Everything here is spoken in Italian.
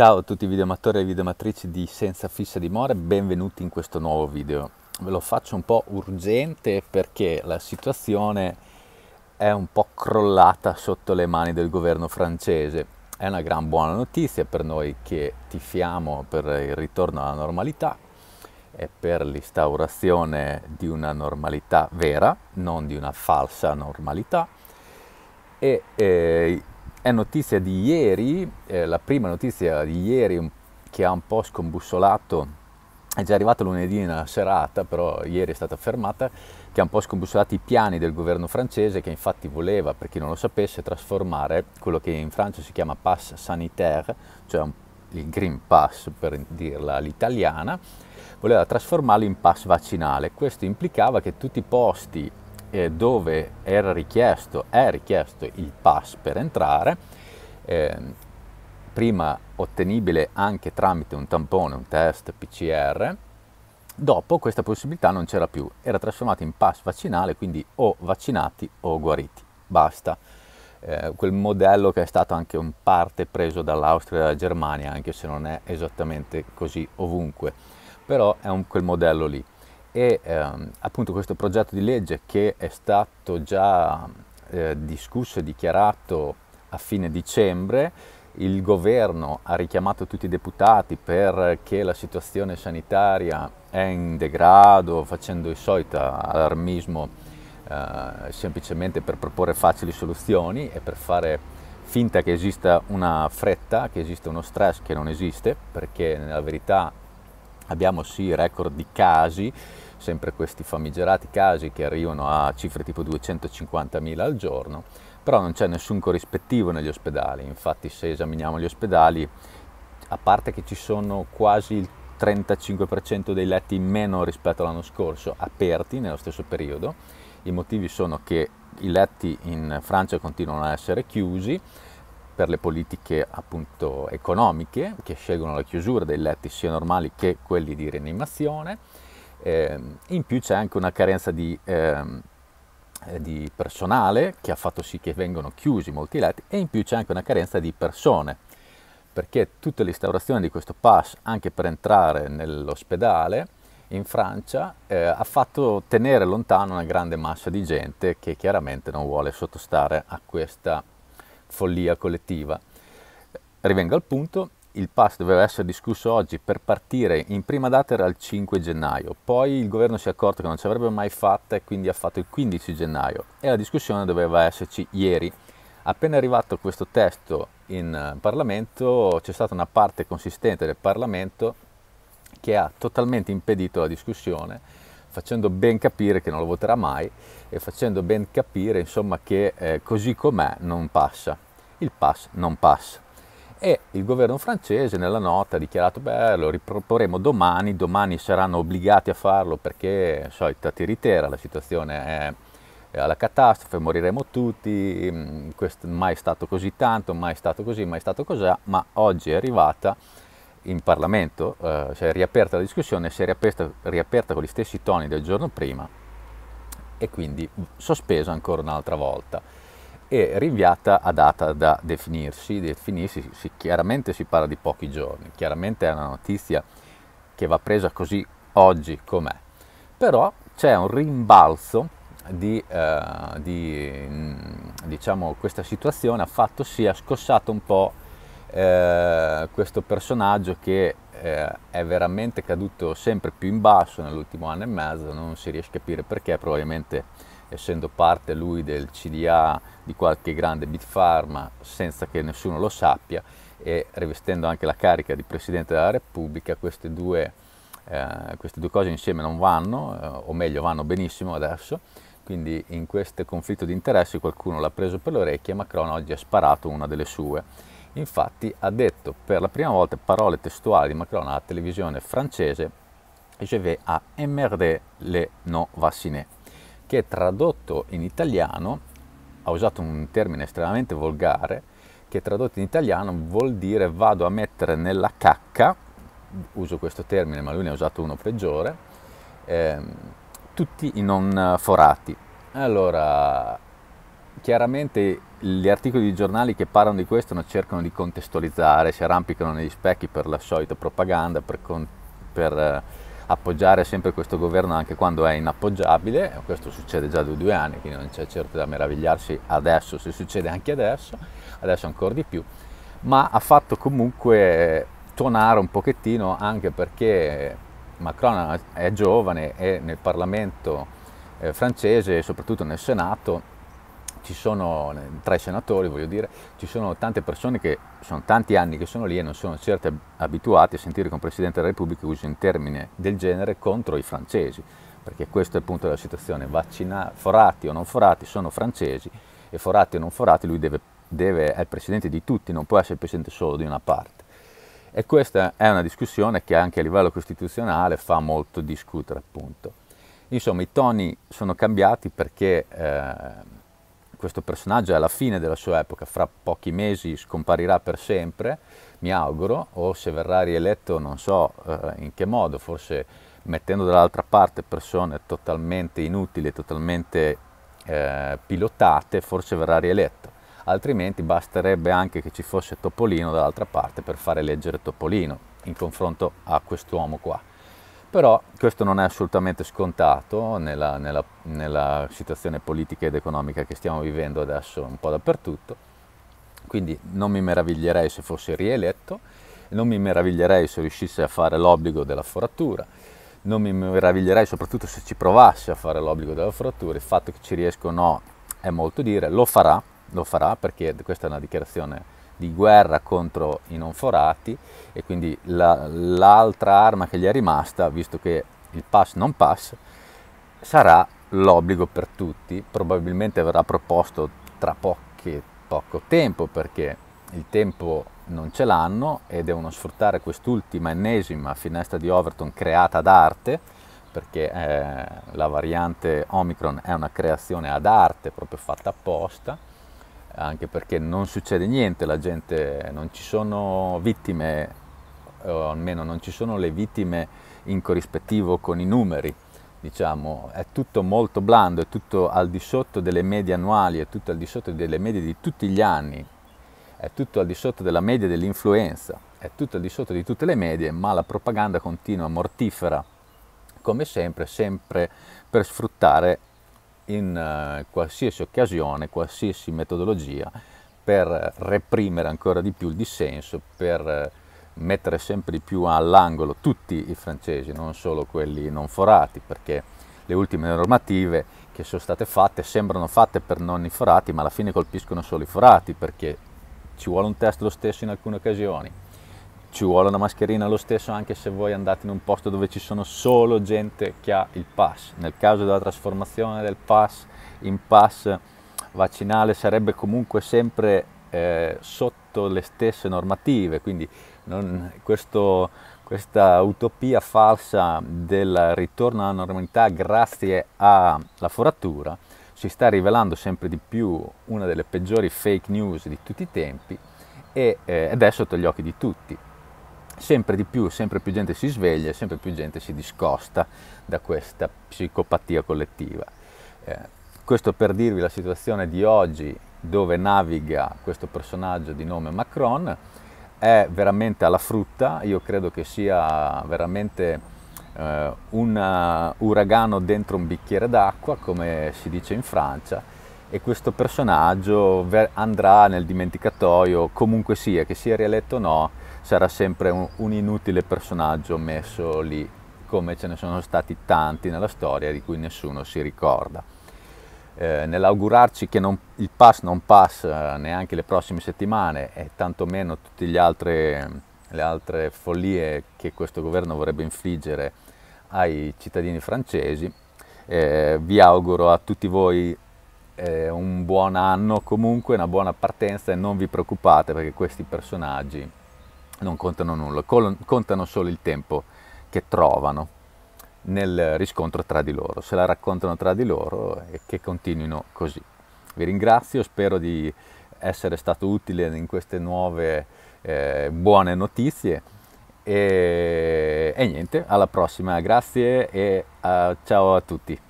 Ciao a tutti i videoamatori e videomatrici di Senza Fissa Dimora, benvenuti in questo nuovo video. Ve lo faccio un po' urgente perché la situazione è un po' crollata sotto le mani del governo francese. È una gran buona notizia per noi che tifiamo per il ritorno alla normalità e per l'instaurazione di una normalità vera, non di una falsa normalità. E, eh, è notizia di ieri, eh, la prima notizia di ieri che ha un po' scombussolato, è già arrivata lunedì nella serata, però ieri è stata fermata, che ha un po' scombussolato i piani del governo francese che infatti voleva, per chi non lo sapesse, trasformare quello che in Francia si chiama pass sanitaire, cioè il Green Pass per dirla all'italiana, voleva trasformarlo in pass vaccinale. Questo implicava che tutti i posti eh, dove era richiesto, è richiesto il pass per entrare, eh, prima ottenibile anche tramite un tampone, un test PCR, dopo questa possibilità non c'era più, era trasformato in pass vaccinale, quindi o vaccinati o guariti, basta. Eh, quel modello che è stato anche in parte preso dall'Austria e dalla Germania, anche se non è esattamente così ovunque, però è un, quel modello lì e ehm, appunto questo progetto di legge che è stato già eh, discusso e dichiarato a fine dicembre, il governo ha richiamato tutti i deputati perché la situazione sanitaria è in degrado, facendo il solito allarmismo eh, semplicemente per proporre facili soluzioni e per fare finta che esista una fretta, che esista uno stress che non esiste, perché nella verità Abbiamo sì record di casi, sempre questi famigerati casi che arrivano a cifre tipo 250.000 al giorno, però non c'è nessun corrispettivo negli ospedali, infatti se esaminiamo gli ospedali, a parte che ci sono quasi il 35% dei letti in meno rispetto all'anno scorso aperti nello stesso periodo, i motivi sono che i letti in Francia continuano a essere chiusi, per le politiche appunto economiche che scelgono la chiusura dei letti sia normali che quelli di rianimazione. Eh, in più c'è anche una carenza di, eh, di, personale che ha fatto sì che vengano chiusi molti letti e in più c'è anche una carenza di persone perché tutta l'instaurazione di questo pass anche per entrare nell'ospedale in Francia eh, ha fatto tenere lontano una grande massa di gente che chiaramente non vuole sottostare a questa follia collettiva. Rivengo al punto, il pass doveva essere discusso oggi per partire in prima data era il 5 gennaio, poi il governo si è accorto che non ci avrebbe mai fatta e quindi ha fatto il 15 gennaio e la discussione doveva esserci ieri. Appena arrivato questo testo in eh, Parlamento c'è stata una parte consistente del Parlamento che ha totalmente impedito la discussione facendo ben capire che non lo voterà mai e facendo ben capire insomma, che eh, così com'è non passa, il pass non passa. E il governo francese nella nota ha dichiarato, beh lo riproporremo domani, domani saranno obbligati a farlo perché, solita tiritera, la situazione è alla catastrofe, moriremo tutti, mm, questo, mai stato così tanto, mai stato così, mai stato così, ma oggi è arrivata in Parlamento, eh, si è riaperta la discussione, si è riaperta, riaperta con gli stessi toni del giorno prima e quindi sospesa ancora un'altra volta e rinviata a data da definirsi, definirsi si, chiaramente si parla di pochi giorni, chiaramente è una notizia che va presa così oggi com'è, però c'è un rimbalzo di, eh, di mm, diciamo, questa situazione ha fatto sì, ha scossato un po' Eh, questo personaggio che eh, è veramente caduto sempre più in basso nell'ultimo anno e mezzo, non si riesce a capire perché, probabilmente essendo parte lui del CDA di qualche grande big pharma senza che nessuno lo sappia e rivestendo anche la carica di Presidente della Repubblica, queste due, eh, queste due cose insieme non vanno, eh, o meglio vanno benissimo adesso, quindi in questo conflitto di interessi qualcuno l'ha preso per le e Macron oggi ha sparato una delle sue. Infatti ha detto per la prima volta parole testuali di Macron alla televisione francese Je vais à emmerder les non vaccinés, che tradotto in italiano ha usato un termine estremamente volgare che tradotto in italiano vuol dire vado a mettere nella cacca, uso questo termine ma lui ne ha usato uno peggiore, eh, tutti i non forati. Allora, chiaramente gli articoli di giornali che parlano di questo non cercano di contestualizzare, si arrampicano negli specchi per la solita propaganda, per, con, per eh, appoggiare sempre questo governo anche quando è inappoggiabile, questo succede già da due anni, quindi non c'è certo da meravigliarsi adesso, se succede anche adesso, adesso ancora di più, ma ha fatto comunque tonare un pochettino anche perché Macron è giovane e nel Parlamento eh, francese e soprattutto nel Senato ci sono tra i senatori, voglio dire, ci sono tante persone che sono tanti anni che sono lì e non sono certo abituati a sentire che un Presidente della Repubblica usi un termine del genere contro i francesi, perché questo è il punto della situazione, Vaccina, forati o non forati sono francesi e forati o non forati lui deve, deve, è il Presidente di tutti, non può essere il Presidente solo di una parte. E questa è una discussione che anche a livello costituzionale fa molto discutere appunto. Insomma i toni sono cambiati perché... Eh, questo personaggio è alla fine della sua epoca, fra pochi mesi scomparirà per sempre, mi auguro, o se verrà rieletto non so eh, in che modo, forse mettendo dall'altra parte persone totalmente inutili, totalmente eh, pilotate, forse verrà rieletto. Altrimenti basterebbe anche che ci fosse Topolino dall'altra parte per fare leggere Topolino in confronto a quest'uomo qua però questo non è assolutamente scontato nella, nella, nella, situazione politica ed economica che stiamo vivendo adesso un po' dappertutto, quindi non mi meraviglierei se fosse rieletto, non mi meraviglierei se riuscisse a fare l'obbligo della foratura, non mi meraviglierei soprattutto se ci provasse a fare l'obbligo della foratura, il fatto che ci riesca o no è molto dire, lo farà, lo farà perché questa è una dichiarazione di guerra contro i non forati e quindi l'altra arma che gli è rimasta, visto che il pass non pass, sarà l'obbligo per tutti, probabilmente verrà proposto tra poche, poco tempo perché il tempo non ce l'hanno ed è uno sfruttare quest'ultima ennesima finestra di Overton creata d'arte perché eh, la variante Omicron è una creazione ad arte proprio fatta apposta anche perché non succede niente, la gente, non ci sono vittime, o almeno non ci sono le vittime in corrispettivo con i numeri, diciamo, è tutto molto blando, è tutto al di sotto delle medie annuali, è tutto al di sotto delle medie di tutti gli anni, è tutto al di sotto della media dell'influenza, è tutto al di sotto di tutte le medie, ma la propaganda continua mortifera, come sempre, sempre per sfruttare in eh, qualsiasi occasione, qualsiasi metodologia per reprimere ancora di più il dissenso, per eh, mettere sempre di più all'angolo tutti i francesi, non solo quelli non forati, perché le ultime normative che sono state fatte sembrano fatte per non i forati, ma alla fine colpiscono solo i forati, perché ci vuole un test lo stesso in alcune occasioni ci vuole una mascherina lo stesso anche se voi andate in un posto dove ci sono solo gente che ha il pass. Nel caso della trasformazione del pass in pass vaccinale sarebbe comunque sempre eh, sotto le stesse normative, quindi non, questo, questa utopia falsa del ritorno alla normalità grazie alla foratura si sta rivelando sempre di più una delle peggiori fake news di tutti i tempi eh, ed è sotto gli occhi di tutti sempre di più, sempre più gente si sveglia, sempre più gente si discosta da questa psicopatia collettiva. Eh, questo per dirvi la situazione di oggi dove naviga questo personaggio di nome Macron è veramente alla frutta, io credo che sia veramente eh, un eh, uragano dentro un bicchiere d'acqua, come si dice in Francia, e questo personaggio andrà nel dimenticatoio comunque sia, che sia rieletto o no, sarà sempre un, un inutile personaggio messo lì, come ce ne sono stati tanti nella storia di cui nessuno si ricorda. Eh, nell'augurarci che non, il pass non passa neanche le prossime settimane e tantomeno tutte le altre follie che questo governo vorrebbe infliggere ai cittadini francesi, eh, vi auguro a tutti voi eh, un buon anno, comunque una buona partenza e non vi preoccupate perché questi personaggi non contano nulla, contano solo il tempo che trovano nel riscontro tra di loro, se la raccontano tra di loro e che continuino così. Vi ringrazio, spero di essere stato utile in queste nuove eh, buone notizie e, e, niente, alla prossima, grazie e uh, ciao a tutti.